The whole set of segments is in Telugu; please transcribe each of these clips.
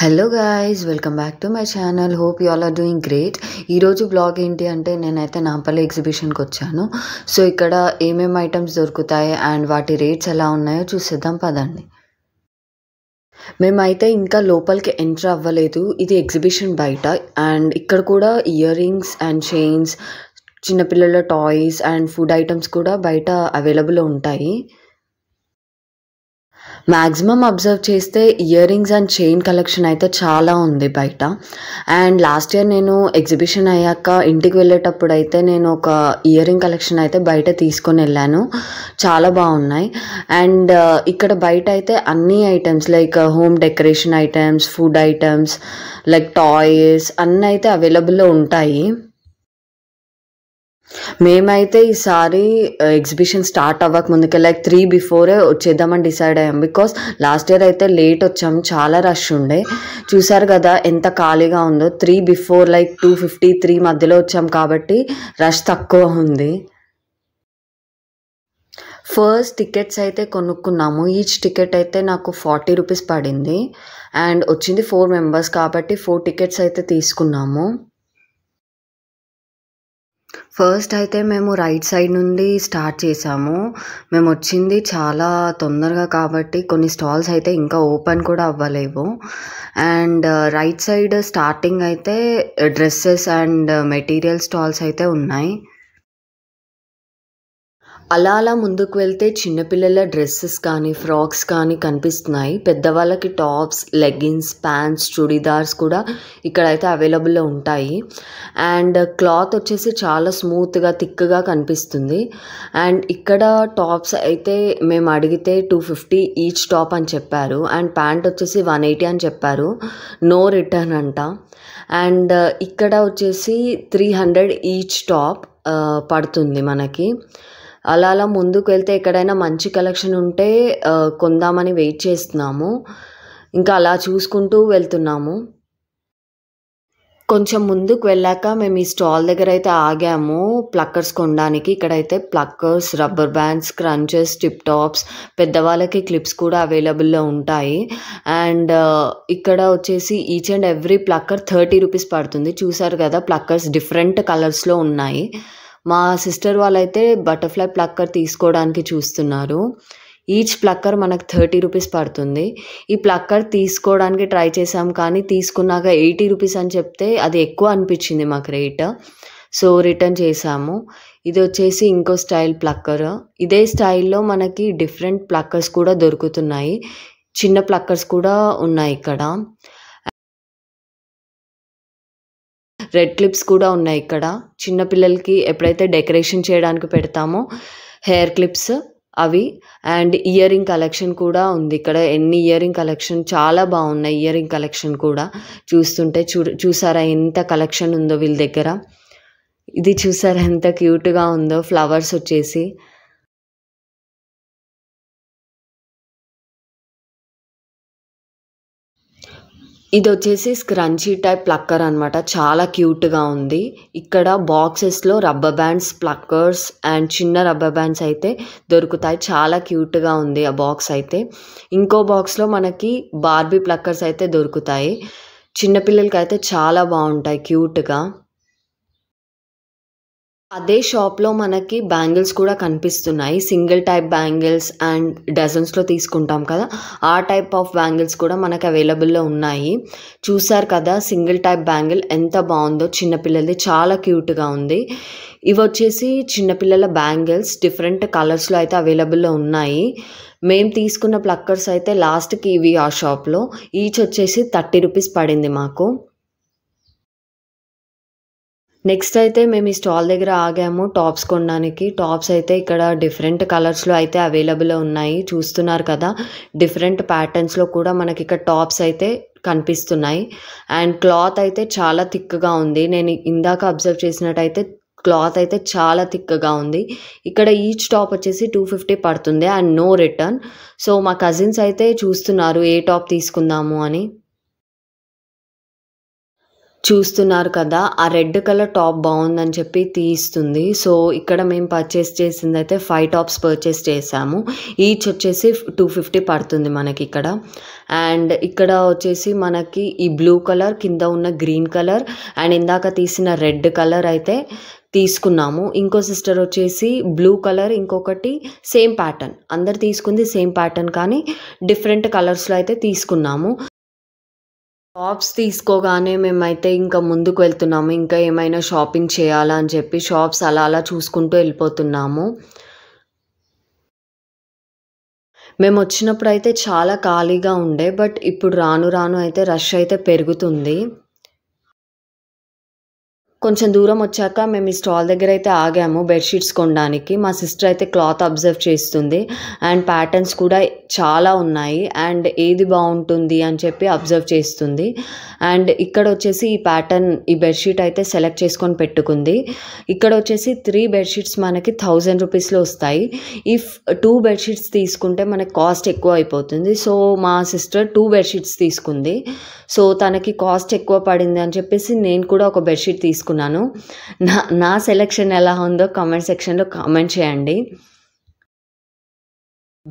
Hello guys welcome back to my channel hope you all are doing great ఈరోజు బ్లాగ్ ఏంటి అంటే నేనైతే నాపల్లి ఎగ్జిబిషన్కి వచ్చాను సో ఇక్కడ ఏమేమి ఐటమ్స్ దొరుకుతాయి అండ్ వాటి రేట్స్ ఎలా ఉన్నాయో చూసేద్దాం పదండి మేమైతే ఇంకా లోపలికి ఎంటర్ అవ్వలేదు ఇది ఎగ్జిబిషన్ బయట అండ్ ఇక్కడ కూడా ఇయర్ రింగ్స్ అండ్ చైన్స్ చిన్నపిల్లల టాయ్స్ అండ్ ఫుడ్ ఐటమ్స్ కూడా బయట అవైలబుల్ ఉంటాయి మ్యాక్సిమం అబ్జర్వ్ చేస్తే earrings and chain collection అయితే చాలా ఉంది బయట అండ్ లాస్ట్ ఇయర్ నేను ఎగ్జిబిషన్ అయ్యాక ఇంటికి వెళ్ళేటప్పుడు అయితే నేను ఒక ఇయర్ రింగ్ కలెక్షన్ అయితే బయట తీసుకొని వెళ్ళాను చాలా బాగున్నాయి అండ్ ఇక్కడ బయట అయితే అన్ని items like home decoration items food items like toys అన్నీ అయితే అవైలబుల్లో ఉంటాయి మేమైతే ఈసారి ఎగ్జిబిషన్ స్టార్ట్ అవ్వక ముందుకే లైక్ త్రీ బిఫోరే వచ్చేద్దామని డిసైడ్ అయ్యాం బికాస్ లాస్ట్ ఇయర్ అయితే లేట్ వచ్చాము చాలా రష్ ఉండే చూసారు కదా ఎంత ఖాళీగా ఉందో three before like two fifty three మధ్యలో వచ్చాం కాబట్టి రష్ తక్కువ ఉంది ఫస్ట్ టికెట్స్ అయితే కొనుక్కున్నాము ఈచ్ టికెట్ అయితే నాకు ఫార్టీ రూపీస్ పడింది అండ్ వచ్చింది ఫోర్ మెంబర్స్ కాబట్టి ఫోర్ టికెట్స్ అయితే తీసుకున్నాము ఫస్ట్ అయితే మేము రైట్ సైడ్ నుండి స్టార్ట్ చేసాము మేము వచ్చింది చాలా తొందరగా కాబట్టి కొన్ని స్టాల్స్ అయితే ఇంకా ఓపెన్ కూడా అవ్వలేవు అండ్ రైట్ సైడ్ స్టార్టింగ్ అయితే డ్రెస్సెస్ అండ్ మెటీరియల్ స్టాల్స్ అయితే ఉన్నాయి అలా అలా ముందుకు వెళ్తే చిన్నపిల్లల డ్రెస్సెస్ కానీ ఫ్రాక్స్ కానీ కనిపిస్తున్నాయి పెద్దవాళ్ళకి టాప్స్ లెగ్గిన్స్ ప్యాంట్స్ చుడీదార్స్ కూడా ఇక్కడ అయితే అవైలబుల్లో ఉంటాయి అండ్ క్లాత్ వచ్చేసి చాలా స్మూత్గా థిక్గా కనిపిస్తుంది అండ్ ఇక్కడ టాప్స్ అయితే మేము అడిగితే టూ ఫిఫ్టీ ఈచ్ టాప్ అని చెప్పారు అండ్ ప్యాంట్ వచ్చేసి వన్ ఎయిటీ అని చెప్పారు నో రిటర్న్ అంట అండ్ ఇక్కడ వచ్చేసి త్రీ హండ్రెడ్ ఈచ్ టాప్ పడుతుంది మనకి అలా అలా ముందుకు వెళ్తే ఎక్కడైనా మంచి కలెక్షన్ ఉంటే కొందామని వెయిట్ చేస్తున్నాము ఇంకా అలా చూసుకుంటూ వెళ్తున్నాము కొంచెం ముందుకు వెళ్ళాక మేము ఈ స్టాల్ దగ్గర అయితే ఆగాము ప్లక్కర్స్ కొనడానికి ఇక్కడైతే pluckers rubber bands crunches tip tops పెద్దవాళ్ళకి క్లిప్స్ కూడా అవైలబుల్లో ఉంటాయి అండ్ ఇక్కడ వచ్చేసి each and every plucker thirty rupees పడుతుంది చూసారు కదా ప్లక్కర్స్ డిఫరెంట్ కలర్స్లో ఉన్నాయి మా సిస్టర్ వాళ్ళైతే బటర్ఫ్లై ప్లక్కర్ తీసుకోవడానికి చూస్తున్నారు ఈచ్ ప్లక్కర్ మనకు థర్టీ రూపీస్ పడుతుంది ఈ ప్లక్కర్ తీసుకోవడానికి ట్రై చేసాం కానీ తీసుకున్నాక ఎయిటీ రూపీస్ అని చెప్తే అది ఎక్కువ అనిపించింది మాకు రేట్ సో రిటర్న్ చేసాము ఇది వచ్చేసి ఇంకో స్టైల్ ప్లక్కర్ ఇదే స్టైల్లో మనకి డిఫరెంట్ ప్లక్కర్స్ కూడా దొరుకుతున్నాయి చిన్న ప్లక్కర్స్ కూడా ఉన్నాయి ఇక్కడ రెడ్ క్లిప్స్ కూడా ఉన్నాయి ఇక్కడ చిన్నపిల్లలకి ఎప్పుడైతే డెకరేషన్ చేయడానికి పెడతామో హెయిర్ క్లిప్స్ అవి అండ్ ఇయర్ రింగ్ కలెక్షన్ కూడా ఉంది ఇక్కడ ఎన్ని ఇయర్ రింగ్ కలెక్షన్ చాలా బాగున్నాయి ఇయర్ రింగ్ కలెక్షన్ కూడా చూస్తుంటే చూ చూసారా ఎంత కలెక్షన్ ఉందో వీళ్ళ దగ్గర ఇది చూసారా ఎంత క్యూట్గా ఉందో ఫ్లవర్స్ వచ్చేసి ఇది వచ్చేసి స్క్రంచీ టైప్ ప్లక్కర్ అనమాట చాలా క్యూట్గా ఉంది ఇక్కడ బాక్సెస్లో రబ్బర్ బ్యాండ్స్ ప్లక్కర్స్ అండ్ చిన్న రబ్బర్ బ్యాండ్స్ అయితే దొరుకుతాయి చాలా క్యూట్గా ఉంది ఆ బాక్స్ అయితే ఇంకో బాక్స్లో మనకి బార్బీ ప్లక్కర్స్ అయితే దొరుకుతాయి చిన్నపిల్లలకి అయితే చాలా బాగుంటాయి క్యూట్గా అదే షాప్లో మనకి బ్యాంగిల్స్ కూడా కనిపిస్తున్నాయి సింగిల్ టైప్ బ్యాంగిల్స్ అండ్ డజన్స్లో తీసుకుంటాం కదా ఆ టైప్ ఆఫ్ బ్యాంగిల్స్ కూడా మనకు అవైలబుల్లో ఉన్నాయి చూసారు కదా సింగిల్ టైప్ బ్యాంగిల్ ఎంత బాగుందో చిన్నపిల్లలది చాలా క్యూట్గా ఉంది ఇవి వచ్చేసి చిన్నపిల్లల బ్యాంగిల్స్ డిఫరెంట్ కలర్స్లో అయితే అవైలబుల్లో ఉన్నాయి మేము తీసుకున్న ప్లక్కర్స్ అయితే లాస్ట్కి ఇవి ఆ షాప్లో ఈచ్ వచ్చేసి థర్టీ రూపీస్ పడింది మాకు నెక్స్ట్ అయితే మేము ఈ స్టాల్ దగ్గర ఆగాము టాప్స్ కొనడానికి టాప్స్ అయితే ఇక్కడ డిఫరెంట్ కలర్స్లో అయితే అవైలబుల్ ఉన్నాయి చూస్తున్నారు కదా డిఫరెంట్ ప్యాటర్న్స్లో కూడా మనకి ఇక్కడ టాప్స్ అయితే కనిపిస్తున్నాయి అండ్ క్లాత్ అయితే చాలా థిక్గా ఉంది నేను ఇందాక అబ్జర్వ్ చేసినట్టయితే క్లాత్ అయితే చాలా థిక్గా ఉంది ఇక్కడ ఈచ్ టాప్ వచ్చేసి టూ ఫిఫ్టీ పడుతుంది అండ్ నో రిటర్న్ సో మా కజిన్స్ అయితే చూస్తున్నారు ఏ టాప్ తీసుకుందాము అని చూస్తున్నారు కదా ఆ రెడ్ కలర్ టాప్ బాగుందని చెప్పి తీస్తుంది సో ఇక్కడ మేము పర్చేస్ చేసింది అయితే ఫైవ్ టాప్స్ పర్చేస్ చేసాము ఈచ్ వచ్చేసి టూ ఫిఫ్టీ పడుతుంది మనకి ఇక్కడ అండ్ ఇక్కడ వచ్చేసి మనకి ఈ బ్లూ కలర్ కింద ఉన్న గ్రీన్ కలర్ అండ్ ఇందాక తీసిన రెడ్ కలర్ అయితే తీసుకున్నాము ఇంకో సిస్టర్ వచ్చేసి బ్లూ కలర్ ఇంకొకటి సేమ్ ప్యాటర్న్ అందరు తీసుకుంది సేమ్ ప్యాటర్న్ కానీ డిఫరెంట్ కలర్స్లో అయితే తీసుకున్నాము షాప్స్ తీసుకోగానే మేమైతే ఇంకా ముందుకు వెళ్తున్నాము ఇంకా ఏమైనా షాపింగ్ చేయాలా అని చెప్పి షాప్స్ అలా అలా చూసుకుంటూ వెళ్ళిపోతున్నాము మేము వచ్చినప్పుడు అయితే చాలా ఖాళీగా ఉండే బట్ ఇప్పుడు రాను రాను అయితే రష్ అయితే పెరుగుతుంది కొంచెం దూరం వచ్చాక మేము ఈ స్టాల్ దగ్గర అయితే ఆగాము బెడ్షీట్స్ కొనడానికి మా సిస్టర్ అయితే క్లాత్ అబ్జర్వ్ చేస్తుంది అండ్ ప్యాటర్న్స్ కూడా చాలా ఉన్నాయి అండ్ ఏది బాగుంటుంది అని చెప్పి అబ్జర్వ్ చేస్తుంది అండ్ ఇక్కడ వచ్చేసి ఈ ప్యాటర్న్ ఈ బెడ్షీట్ అయితే సెలెక్ట్ చేసుకొని పెట్టుకుంది ఇక్కడ వచ్చేసి త్రీ బెడ్షీట్స్ మనకి థౌజండ్ రూపీస్లో వస్తాయి ఇఫ్ టూ బెడ్షీట్స్ తీసుకుంటే మనకి కాస్ట్ ఎక్కువ అయిపోతుంది సో మా సిస్టర్ టూ బెడ్షీట్స్ తీసుకుంది సో తనకి కాస్ట్ ఎక్కువ పడింది అని చెప్పేసి నేను కూడా ఒక బెడ్షీట్ తీసుకున్నాను తీసుకున్నాను నా నా సెలెక్షన్ ఎలా ఉందో కామెంట్ సెక్షన్లో కామెంట్ చేయండి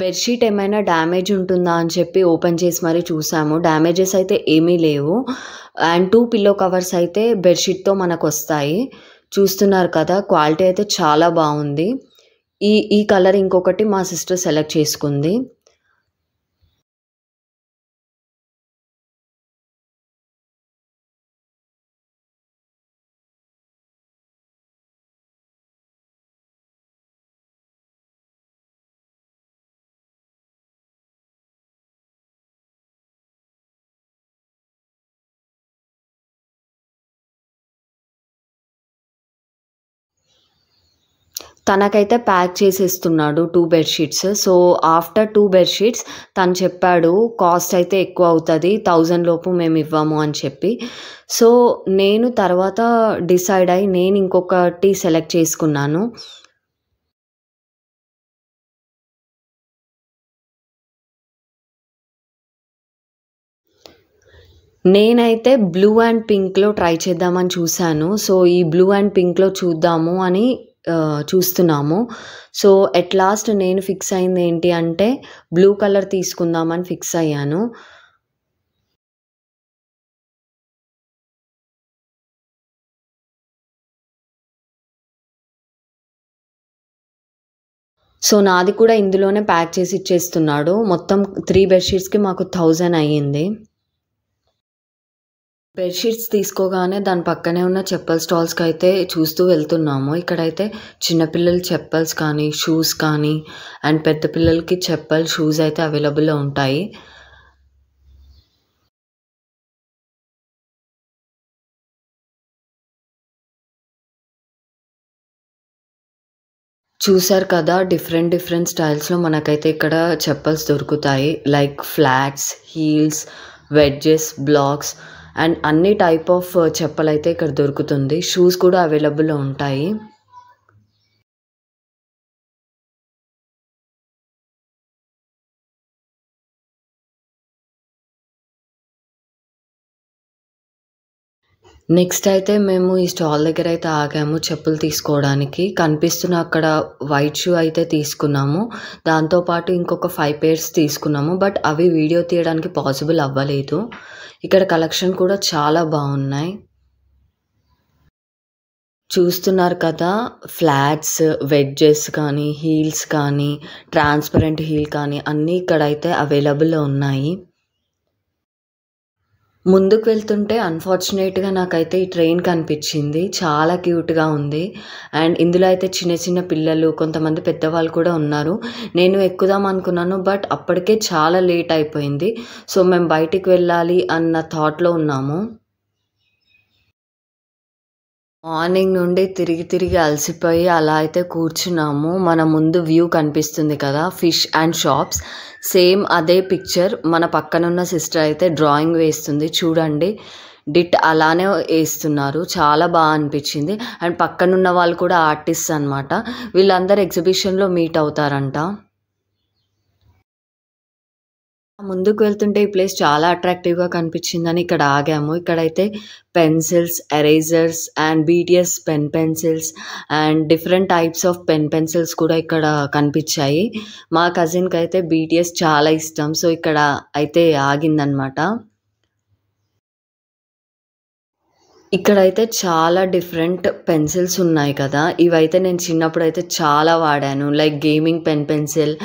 బెడ్షీట్ ఏమైనా డ్యామేజ్ ఉంటుందా అని చెప్పి ఓపెన్ చేసి మరీ చూసాము డ్యామేజెస్ అయితే ఏమీ లేవు అండ్ టూ పిల్లో కవర్స్ అయితే బెడ్షీట్తో మనకు వస్తాయి చూస్తున్నారు కదా క్వాలిటీ అయితే చాలా బాగుంది ఈ ఈ కలర్ ఇంకొకటి మా సిస్టర్ సెలెక్ట్ చేసుకుంది తనకైతే ప్యాక్ చేసేస్తున్నాడు two bedsheets so after two bedsheets తను చెప్పాడు కాస్ట్ అయితే ఎక్కువ అవుతుంది థౌజండ్ లోపు మేము ఇవ్వము అని చెప్పి సో నేను తర్వాత డిసైడ్ అయ్యి నేను ఇంకొకటి సెలెక్ట్ చేసుకున్నాను నేనైతే బ్లూ అండ్ పింక్లో ట్రై చేద్దామని చూశాను సో ఈ బ్లూ అండ్ పింక్లో చూద్దాము అని చూస్తున్నాము సో ఎట్ లాస్ట్ నేను ఫిక్స్ అయింది ఏంటి అంటే బ్లూ కలర్ తీసుకుందామని ఫిక్స్ అయ్యాను సో నాది కూడా ఇందులోనే ప్యాక్ చేసి ఇచ్చేస్తున్నాడు మొత్తం త్రీ బెడ్షీట్స్కి మాకు థౌజండ్ అయ్యింది బెడ్షీట్స్ తీసుకోగానే దాని పక్కనే ఉన్న చెప్పల్ స్టాల్స్కి అయితే చూస్తూ వెళ్తున్నాము ఇక్కడైతే చిన్నపిల్లల చెప్పల్స్ కానీ షూస్ కానీ అండ్ పెద్ద పిల్లలకి చెప్పల్ షూస్ అయితే అవైలబుల్లో ఉంటాయి చూసారు కదా డిఫరెంట్ డిఫరెంట్ స్టైల్స్లో మనకైతే ఇక్కడ చెప్పల్స్ దొరుకుతాయి like flats heels wedges blocks and అన్ని టైప్ ఆఫ్ చెప్పలైతే ఇక్కడ దొరుకుతుంది షూస్ కూడా అవైలబుల్లో ఉంటాయి నెక్స్ట్ అయితే మేము ఈ స్టాల్ దగ్గర అయితే ఆగాము చెప్పులు తీసుకోవడానికి కనిపిస్తున్న అక్కడ వైట్ షూ అయితే తీసుకున్నాము దాంతోపాటు ఇంకొక ఫైవ్ పేర్స్ తీసుకున్నాము బట్ అవి వీడియో తీయడానికి పాసిబుల్ అవ్వలేదు ఇక్కడ కలెక్షన్ కూడా చాలా బాగున్నాయి చూస్తున్నారు కదా ఫ్లాట్స్ వెడ్జెస్ కానీ హీల్స్ కానీ ట్రాన్స్పరెంట్ హీల్ కానీ అన్నీ ఇక్కడైతే అవైలబుల్ ఉన్నాయి ముందుకు వెళ్తుంటే అన్ఫార్చునేట్గా నాకైతే ఈ ట్రైన్ కనిపించింది చాలా క్యూట్గా ఉంది అండ్ ఇందులో అయితే చిన్న చిన్న పిల్లలు కొంతమంది పెద్దవాళ్ళు కూడా ఉన్నారు నేను ఎక్కుదాం అనుకున్నాను బట్ అప్పటికే చాలా లేట్ అయిపోయింది సో మేము బయటికి వెళ్ళాలి అన్న థాట్లో ఉన్నాము మార్నింగ్ నుండి తిరిగి తిరిగి అలసిపోయి అలా అయితే కూర్చున్నాము మన ముందు వ్యూ కనిపిస్తుంది కదా ఫిష్ అండ్ షాప్స్ సేమ్ అదే పిక్చర్ మన పక్కనున్న సిస్టర్ అయితే డ్రాయింగ్ వేస్తుంది చూడండి డిట్ అలానే వేస్తున్నారు చాలా బాగా అనిపించింది అండ్ పక్కనున్న వాళ్ళు కూడా ఆర్టిస్ట్ అనమాట వీళ్ళందరూ ఎగ్జిబిషన్లో మీట్ అవుతారంట ముందుకు వెళ్తుంటే ఈ ప్లేస్ చాలా అట్రాక్టివ్గా కనిపించిందని ఇక్కడ ఆగాము ఇక్కడైతే pencils erasers and BTS pen pencils and different types of pen pencils కూడా ఇక్కడ కనిపించాయి మా కజిన్కి అయితే బీటీఎస్ చాలా ఇష్టం సో ఇక్కడ అయితే ఆగిందనమాట ఇక్కడైతే చాలా డిఫరెంట్ పెన్సిల్స్ ఉన్నాయి కదా ఇవైతే నేను చిన్నప్పుడు అయితే చాలా వాడాను like gaming pen pencil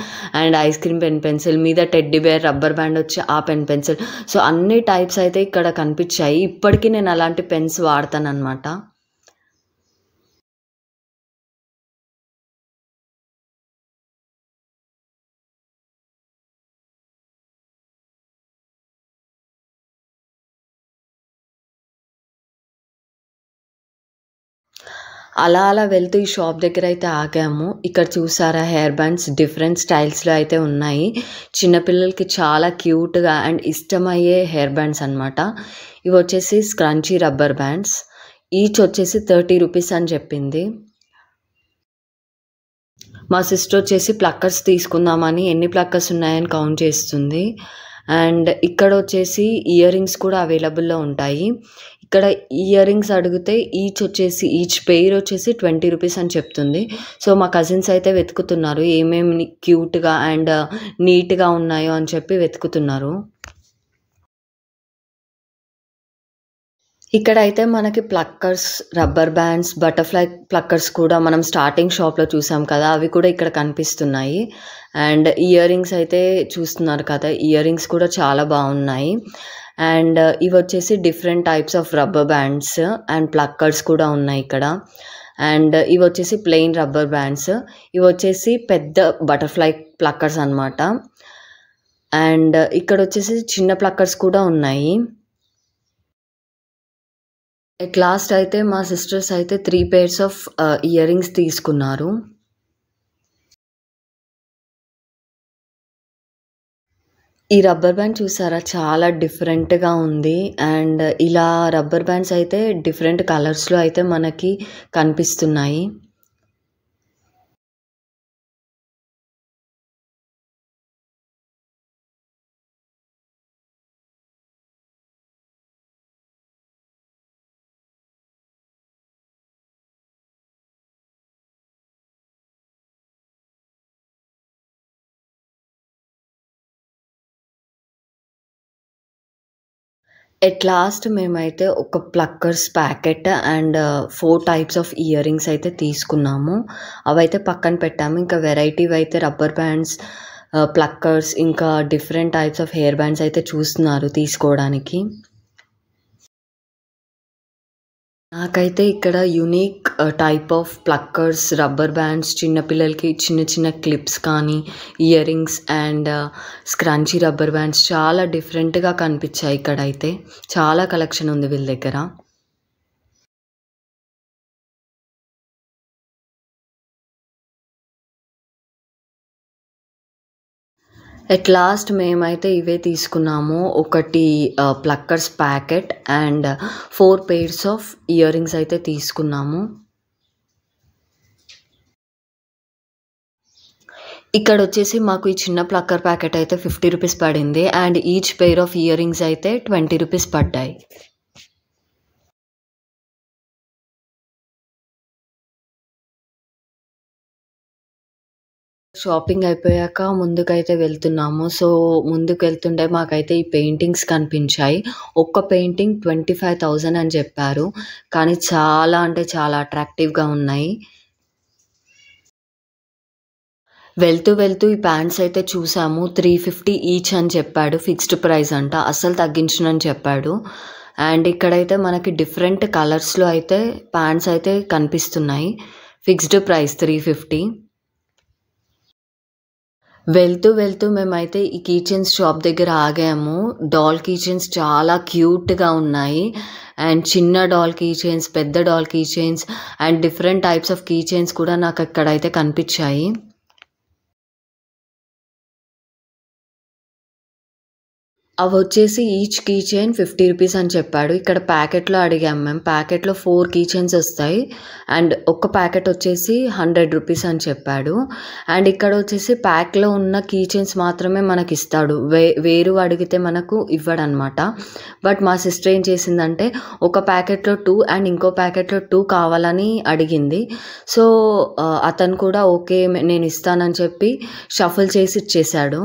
and ice cream pen pencil మీద టెడ్డీ బేర్ రబ్బర్ బ్యాండ్ వచ్చి ఆ పెన్ పెన్సిల్ సో అన్ని టైప్స్ అయితే ఇక్కడ కనిపించాయి ఇప్పటికీ నేను అలాంటి పెన్స్ అనమాట అలా అలా వెళ్తూ ఈ షాప్ దగ్గర అయితే ఆగాము ఇక్కడ చూసారా హెయిర్ బ్యాండ్స్ డిఫరెంట్ స్టైల్స్లో అయితే ఉన్నాయి చిన్నపిల్లలకి చాలా క్యూట్గా అండ్ ఇష్టమయ్యే హెయిర్ బ్యాండ్స్ అనమాట ఇవి వచ్చేసి స్క్రంచీ రబ్బర్ బ్యాండ్స్ ఈచ్ వచ్చేసి థర్టీ రూపీస్ అని చెప్పింది మా సిస్టర్ వచ్చేసి ప్లక్కర్స్ తీసుకుందామని ఎన్ని ప్లక్కర్స్ ఉన్నాయని కౌంట్ చేస్తుంది అండ్ ఇక్కడ వచ్చేసి ఇయర్ రింగ్స్ కూడా అవైలబుల్లో ఉంటాయి ఇక్కడ ఇయర్ రింగ్స్ అడిగితే ఈచ్ వచ్చేసి ఈచ్ పెయిర్ వచ్చేసి ట్వంటీ రూపీస్ అని చెప్తుంది సో మా కజిన్స్ అయితే వెతుకుతున్నారు ఏమేమి క్యూట్గా అండ్ నీట్గా ఉన్నాయో అని చెప్పి వెతుకుతున్నారు ఇక్కడ అయితే మనకి pluckers rubber bands butterfly pluckers కూడా మనం స్టార్టింగ్ షాప్లో చూసాం కదా అవి కూడా ఇక్కడ కనిపిస్తున్నాయి అండ్ ఇయర్ రింగ్స్ అయితే చూస్తున్నారు కదా ఇయర్ రింగ్స్ కూడా చాలా బాగున్నాయి అండ్ uh, ఇవి వచ్చేసి different types of rubber bands and pluckers కూడా ఉన్నాయి ఇక్కడ అండ్ uh, ఇవి వచ్చేసి ప్లెయిన్ రబ్బర్ బ్యాండ్స్ ఇవి వచ్చేసి పెద్ద బటర్ఫ్లై ప్లక్కర్స్ అనమాట అండ్ ఇక్కడ వచ్చేసి చిన్న ప్లక్కర్స్ కూడా ఉన్నాయి ఎట్ లాస్ట్ అయితే మా సిస్టర్స్ అయితే three pairs of earrings తీసుకున్నారు ఈ రబ్బర్ బ్యాండ్ చూసారా చాలా డిఫరెంట్గా ఉంది అండ్ ఇలా రబ్బర్ బ్యాండ్స్ అయితే డిఫరెంట్ కలర్స్లో అయితే మనకి కనిపిస్తున్నాయి ఎట్ లాస్ట్ మేమైతే ఒక pluckers packet and four types of earrings అయితే తీసుకున్నాము అవైతే పక్కన పెట్టాము ఇంకా వెరైటీ అయితే రబ్బర్ బ్యాండ్స్ ప్లక్కర్స్ ఇంకా different types of hair bands అయితే చూస్తున్నారు తీసుకోవడానికి నాకైతే ఇక్కడ unique type of pluckers rubber bands చిన్నపిల్లలకి చిన్న చిన్న క్లిప్స్ కానీ earrings and scrunchie rubber bands చాలా డిఫరెంట్గా కనిపించాయి ఇక్కడైతే చాలా కలెక్షన్ ఉంది వీళ్ళ దగ్గర ఎట్ లాస్ట్ మేమైతే ఇవే తీసుకున్నాము ఒకటి pluckers packet and four pairs of earrings అయితే తీసుకున్నాము ఇక్కడ వచ్చేసి మాకు ఈ చిన్న ప్లక్కర్ ప్యాకెట్ అయితే ఫిఫ్టీ రూపీస్ పడింది and each pair of earrings అయితే ట్వంటీ రూపీస్ పడ్డాయి షాపింగ్ అయిపోయాక ముందుకైతే వెళ్తున్నాము సో ముందుకు వెళ్తుంటే మాకైతే ఈ పెయింటింగ్స్ కనిపించాయి ఒక్క పెయింటింగ్ ట్వంటీ ఫైవ్ థౌజండ్ అని చెప్పారు కానీ చాలా అంటే చాలా అట్రాక్టివ్గా ఉన్నాయి వెళ్తూ వెళ్తూ ఈ ప్యాంట్స్ అయితే చూసాము త్రీ ఫిఫ్టీ ఈచ్ అని చెప్పాడు ఫిక్స్డ్ ప్రైస్ అంట అస్సలు తగ్గించనని చెప్పాడు అండ్ ఇక్కడైతే మనకి డిఫరెంట్ కలర్స్లో అయితే ప్యాంట్స్ అయితే కనిపిస్తున్నాయి ఫిక్స్డ్ ప్రైస్ త్రీ ఫిఫ్టీ వెళ్తూ వెళ్తూ మేమైతే ఈ కిచెన్స్ షాప్ దగ్గర ఆగాము డాల్ కిచెన్స్ చాలా క్యూట్గా ఉన్నాయి అండ్ చిన్న డాల్ కీచైన్స్ పెద్ద doll keychains and different types of keychains కూడా నాకు అక్కడైతే కనిపించాయి అవి వచ్చేసి each keychain fifty rupees అని చెప్పాడు ఇక్కడ ప్యాకెట్లో అడిగాం మేము ప్యాకెట్లో ఫోర్ కీ చైన్స్ వస్తాయి అండ్ ఒక్క ప్యాకెట్ వచ్చేసి హండ్రెడ్ రూపీస్ అని చెప్పాడు అండ్ ఇక్కడ వచ్చేసి ప్యాక్లో ఉన్న కీ చైన్స్ మాత్రమే మనకి ఇస్తాడు వే వేరు అడిగితే మనకు ఇవ్వడనమాట బట్ మా సిస్టర్ ఏం చేసిందంటే ఒక ప్యాకెట్లో టూ అండ్ ఇంకో ప్యాకెట్లో టూ కావాలని అడిగింది సో అతను కూడా ఓకే నేను ఇస్తానని చెప్పి షఫుల్ చేసి ఇచ్చేశాడు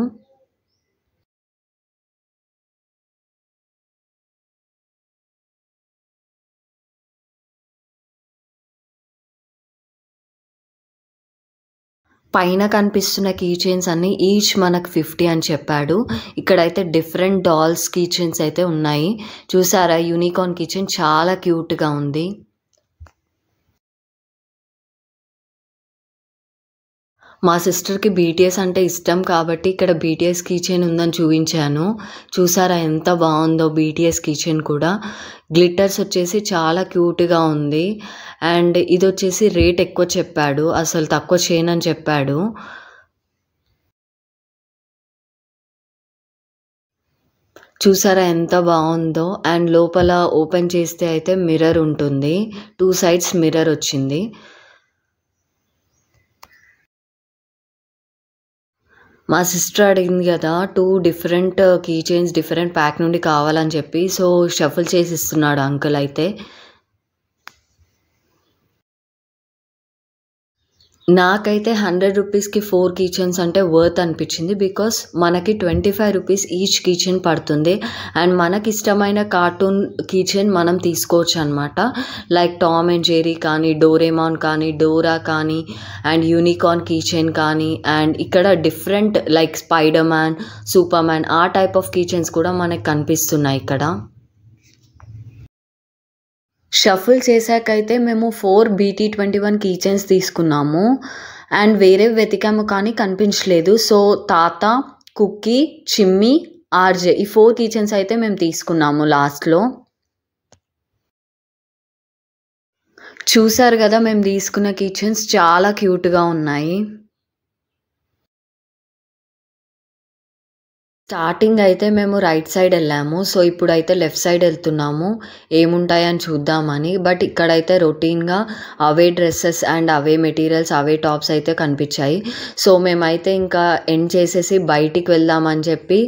పైన కనిపిస్తున్న కీ చైన్స్ అన్ని ఈచ్ మనకు ఫిఫ్టీ అని చెప్పాడు ఇక్కడైతే డిఫరెంట్ డాల్స్ కీ అయితే ఉన్నాయి చూసారా యూనికార్న్ కిచెన్ చాలా క్యూట్గా ఉంది మా సిస్టర్కి బీటీఎస్ అంటే ఇష్టం కాబట్టి ఇక్కడ బీటీఎస్ కిచెన్ ఉందని చూపించాను చూసారా ఎంత బాగుందో బీటీఎస్ కిచెన్ కూడా గ్లిట్టర్స్ వచ్చేసి చాలా క్యూట్గా ఉంది అండ్ ఇది వచ్చేసి రేట్ ఎక్కువ చెప్పాడు అసలు తక్కువ చేయనని చెప్పాడు చూసారా ఎంత బాగుందో అండ్ లోపల ఓపెన్ చేస్తే అయితే మిర్రర్ ఉంటుంది టూ సైడ్స్ మిర్రర్ వచ్చింది మా సిస్టర్ అడిగింది కదా two different keychains different pack నుండి కావాలని చెప్పి సో షఫుల్ చేసి ఇస్తున్నాడు అంకుల్ అయితే నాకైతే హండ్రెడ్ రూపీస్కి ఫోర్ కిచెన్స్ అంటే వర్త్ అనిపించింది బికాస్ మనకి twenty five rupees each keychain పడుతుంది అండ్ మనకి ఇష్టమైన కార్టూన్ కిచెన్ మనం తీసుకోవచ్చు అనమాట లైక్ టామ్ అండ్ జెరీ కానీ డోరేమాన్ కానీ డోరా కానీ అండ్ యూనికార్న్ కిచెన్ కానీ అండ్ ఇక్కడ different like Spiderman Superman ఆ టైప్ ఆఫ్ కిచెన్స్ కూడా మనకు కనిపిస్తున్నాయి ఇక్కడ షఫుల్ చేశాకైతే మేము four BT twenty one keychains తీసుకున్నాము అండ్ వేరే వెతికాము కానీ కనిపించలేదు సో తాత కుక్కీ చిమ్మి ఆర్జే ఈ ఫోర్ కీచైన్స్ అయితే మేము తీసుకున్నాము లాస్ట్లో చూసారు కదా మేము తీసుకున్న కిచెన్స్ చాలా క్యూట్గా ఉన్నాయి స్టార్టింగ్ అయితే మేము రైట్ సైడ్ వెళ్ళాము. సో, ఇప్పుడైతే లెఫ్ట్ సైడ్ వెళ్తున్నాము ఏముంటాయని చూద్దామని. బట్ ఇక్కడైతే రొటీన్‌గా అవే డ్రెస్సెస్ అండ్ అవే మెటీరియల్స్, అవే టాప్స్ అయితే కనిపించాయి సో, మేమైతే ఇంకా ఎండ్ చేసేసి బయటికి వెళ్దామని చెప్పి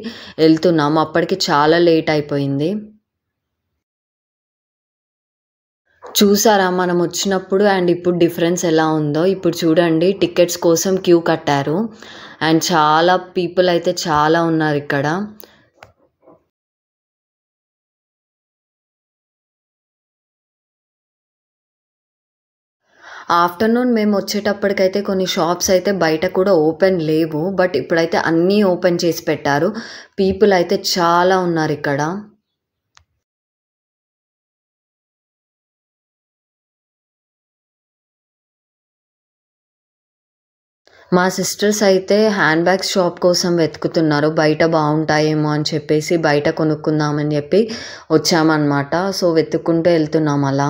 వెళ్తున్నాము అప్పటికి చాలా లేట్ అయిపోయింది. చూసారా మనం వచ్చినప్పుడు అండ్ ఇప్పుడు డిఫరెన్స్ ఎలా ఉందో ఇప్పుడు చూడండి టికెట్స్ కోసం క్యూ కట్టారు అండ్ చాలా పీపుల్ అయితే చాలా ఉన్నారు ఇక్కడ ఆఫ్టర్నూన్ మేము వచ్చేటప్పటికైతే కొన్ని షాప్స్ అయితే బయట కూడా ఓపెన్ లేవు బట్ ఇప్పుడైతే అన్నీ ఓపెన్ చేసి పెట్టారు పీపుల్ అయితే చాలా ఉన్నారు ఇక్కడ మా సిస్టర్స్ అయితే హ్యాండ్ బ్యాగ్స్ షాప్ కోసం వెతుకుతున్నారు బయట బాగుంటాయేమో అని చెప్పేసి బయట కొనుక్కుందామని చెప్పి వచ్చామన్నమాట సో వెతుక్కుంటూ వెళ్తున్నాం అలా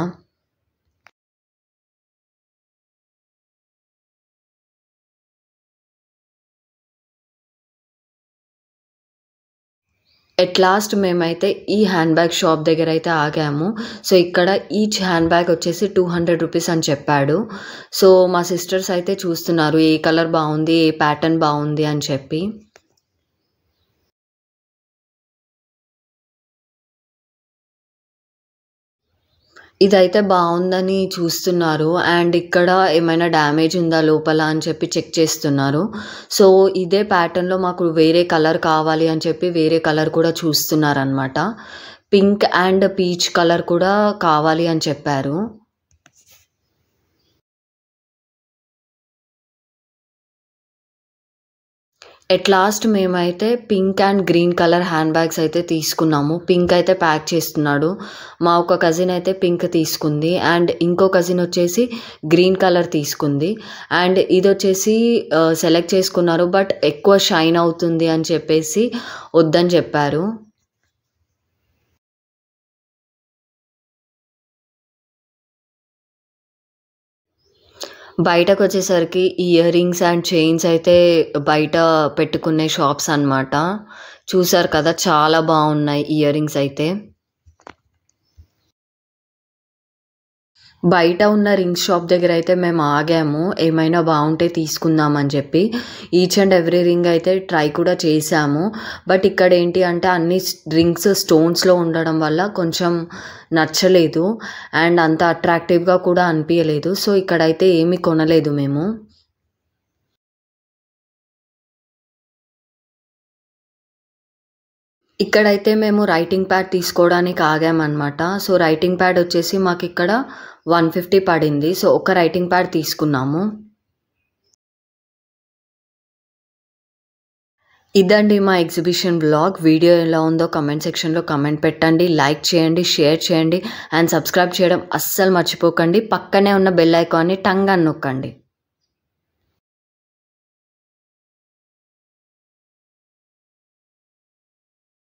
ఎట్ లాస్ట్ మేమైతే ఈ హ్యాండ్ బ్యాగ్ షాప్ దగ్గర అయితే ఆగాము సో ఇక్కడ ఈచ్ హ్యాండ్ బ్యాగ్ వచ్చేసి టూ హండ్రెడ్ రూపీస్ అని చెప్పాడు సో మా సిస్టర్స్ అయితే చూస్తున్నారు ఏ కలర్ బాగుంది ఏ ప్యాటర్న్ బాగుంది అని చెప్పి ఇదైతే బాగుందని చూస్తున్నారు అండ్ ఇక్కడ ఏమైనా డ్యామేజ్ ఉందా లోపల అని చెప్పి చెక్ చేస్తున్నారు సో ఇదే ప్యాటర్న్లో మాకు వేరే కలర్ కావాలి అని చెప్పి వేరే కలర్ కూడా చూస్తున్నారనమాట పింక్ అండ్ పీచ్ కలర్ కూడా కావాలి అని చెప్పారు ఎట్ లాస్ట్ మేమైతే pink and green colour handbags అయితే తీసుకున్నాము పింక్ అయితే ప్యాక్ చేస్తున్నాడు మా ఒక కజిన్ అయితే పింక్ తీసుకుంది అండ్ ఇంకో కజిన్ వచ్చేసి గ్రీన్ కలర్ తీసుకుంది అండ్ ఇది వచ్చేసి సెలెక్ట్ uh, చేసుకున్నారు బట్ ఎక్కువ షైన్ అవుతుంది అని చెప్పేసి వద్దని చెప్పారు బయటకు వచ్చేసరికి ఇయర్ రింగ్స్ అండ్ చైన్స్ అయితే బయట పెట్టుకునే షాప్స్ అనమాట చూసారు కదా చాలా బాగున్నాయి ఇయర్ రింగ్స్ అయితే బయట ఉన్న రింగ్ షాప్ దగ్గర అయితే మేము ఆగాము ఏమైనా బాగుంటే తీసుకుందామని చెప్పి ఈచ్ అండ్ ఎవ్రీ రింగ్ అయితే ట్రై కూడా చేశాము బట్ ఇక్కడ ఏంటి అంటే అన్ని రింగ్స్ స్టోన్స్లో ఉండడం వల్ల కొంచెం నచ్చలేదు అండ్ అంత అట్రాక్టివ్గా కూడా అనిపించలేదు సో ఇక్కడైతే ఏమీ కొనలేదు మేము ఇక్కడైతే మేము రైటింగ్ ప్యాడ్ తీసుకోవడానికి ఆగామన్నమాట సో రైటింగ్ ప్యాడ్ వచ్చేసి మాకు ఇక్కడ వన్ ఫిఫ్టీ పడింది సో ఒక రైటింగ్ ప్యాడ్ తీసుకున్నాము ఇదండి మా ఎగ్జిబిషన్ బ్లాగ్ వీడియో ఎలా ఉందో కమెంట్ సెక్షన్లో కమెంట్ పెట్టండి లైక్ చేయండి షేర్ చేయండి అండ్ సబ్స్క్రైబ్ చేయడం అస్సలు మర్చిపోకండి పక్కనే ఉన్న బెల్ ఐకాన్ని టంగ్ అని నొక్కండి